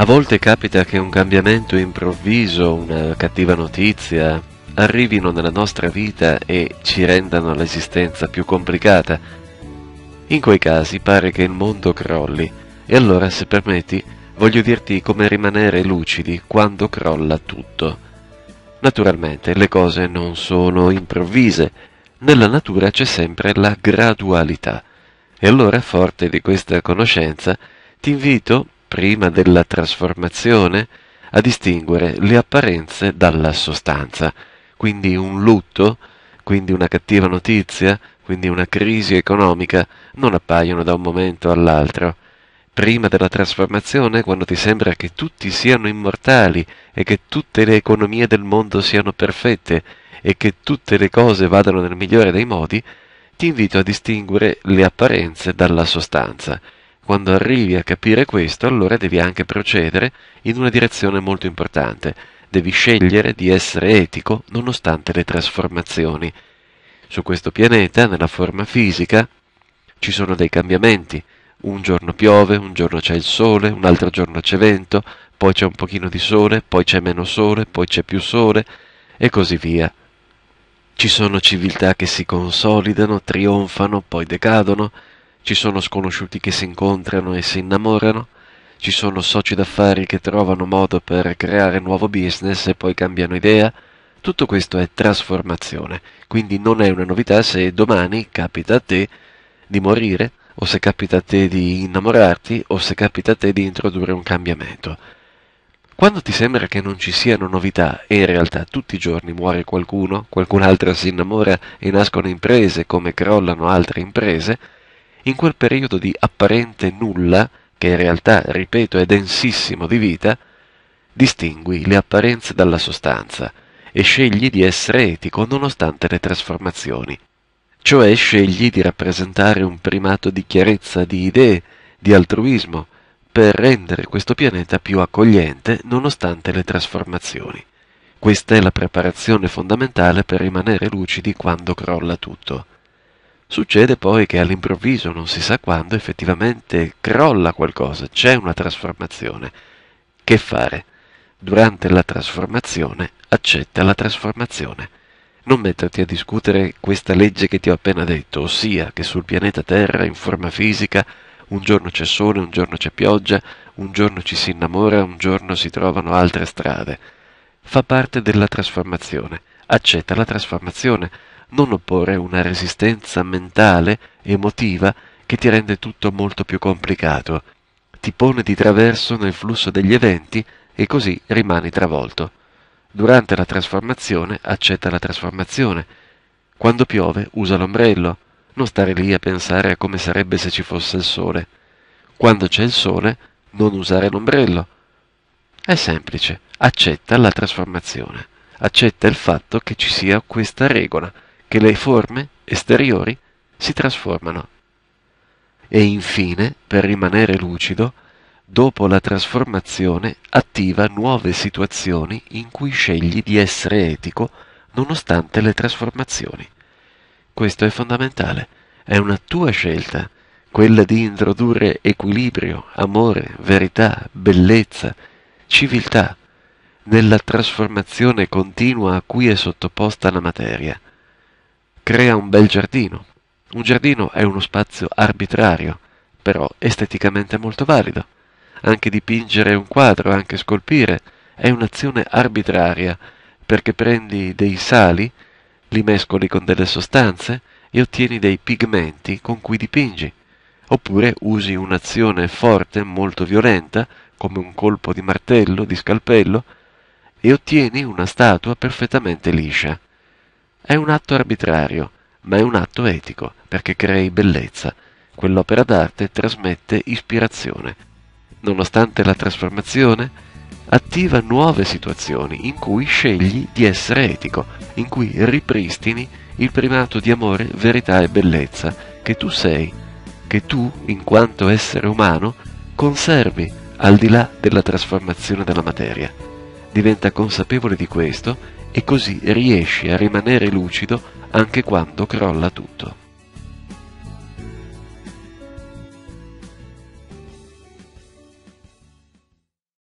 A volte capita che un cambiamento improvviso, una cattiva notizia, arrivino nella nostra vita e ci rendano l'esistenza più complicata. In quei casi pare che il mondo crolli e allora, se permetti, voglio dirti come rimanere lucidi quando crolla tutto. Naturalmente le cose non sono improvvise, nella natura c'è sempre la gradualità. E allora, forte di questa conoscenza, ti invito prima della trasformazione, a distinguere le apparenze dalla sostanza. Quindi un lutto, quindi una cattiva notizia, quindi una crisi economica, non appaiono da un momento all'altro. Prima della trasformazione, quando ti sembra che tutti siano immortali e che tutte le economie del mondo siano perfette e che tutte le cose vadano nel migliore dei modi, ti invito a distinguere le apparenze dalla sostanza. Quando arrivi a capire questo, allora devi anche procedere in una direzione molto importante. Devi scegliere di essere etico nonostante le trasformazioni. Su questo pianeta, nella forma fisica, ci sono dei cambiamenti. Un giorno piove, un giorno c'è il sole, un altro giorno c'è vento, poi c'è un pochino di sole, poi c'è meno sole, poi c'è più sole e così via. Ci sono civiltà che si consolidano, trionfano, poi decadono ci sono sconosciuti che si incontrano e si innamorano, ci sono soci d'affari che trovano modo per creare nuovo business e poi cambiano idea. Tutto questo è trasformazione, quindi non è una novità se domani capita a te di morire, o se capita a te di innamorarti, o se capita a te di introdurre un cambiamento. Quando ti sembra che non ci siano novità e in realtà tutti i giorni muore qualcuno, qualcun'altra si innamora e nascono imprese come crollano altre imprese, in quel periodo di apparente nulla, che in realtà, ripeto, è densissimo di vita, distingui le apparenze dalla sostanza e scegli di essere etico nonostante le trasformazioni. Cioè scegli di rappresentare un primato di chiarezza di idee, di altruismo, per rendere questo pianeta più accogliente nonostante le trasformazioni. Questa è la preparazione fondamentale per rimanere lucidi quando crolla tutto. Succede poi che all'improvviso, non si sa quando, effettivamente crolla qualcosa, c'è una trasformazione. Che fare? Durante la trasformazione accetta la trasformazione. Non metterti a discutere questa legge che ti ho appena detto, ossia che sul pianeta Terra, in forma fisica, un giorno c'è sole, un giorno c'è pioggia, un giorno ci si innamora, un giorno si trovano altre strade. Fa parte della trasformazione. Accetta la trasformazione non opporre una resistenza mentale, emotiva, che ti rende tutto molto più complicato. Ti pone di traverso nel flusso degli eventi e così rimani travolto. Durante la trasformazione accetta la trasformazione. Quando piove usa l'ombrello, non stare lì a pensare a come sarebbe se ci fosse il sole. Quando c'è il sole, non usare l'ombrello. È semplice, accetta la trasformazione, accetta il fatto che ci sia questa regola che le forme esteriori si trasformano. E infine, per rimanere lucido, dopo la trasformazione attiva nuove situazioni in cui scegli di essere etico nonostante le trasformazioni. Questo è fondamentale, è una tua scelta, quella di introdurre equilibrio, amore, verità, bellezza, civiltà nella trasformazione continua a cui è sottoposta la materia crea un bel giardino. Un giardino è uno spazio arbitrario, però esteticamente molto valido. Anche dipingere un quadro, anche scolpire, è un'azione arbitraria, perché prendi dei sali, li mescoli con delle sostanze e ottieni dei pigmenti con cui dipingi. Oppure usi un'azione forte, molto violenta, come un colpo di martello, di scalpello, e ottieni una statua perfettamente liscia. È un atto arbitrario, ma è un atto etico, perché crei bellezza. Quell'opera d'arte trasmette ispirazione. Nonostante la trasformazione, attiva nuove situazioni in cui scegli di essere etico, in cui ripristini il primato di amore, verità e bellezza che tu sei, che tu, in quanto essere umano, conservi al di là della trasformazione della materia. Diventa consapevole di questo e così riesci a rimanere lucido anche quando crolla tutto.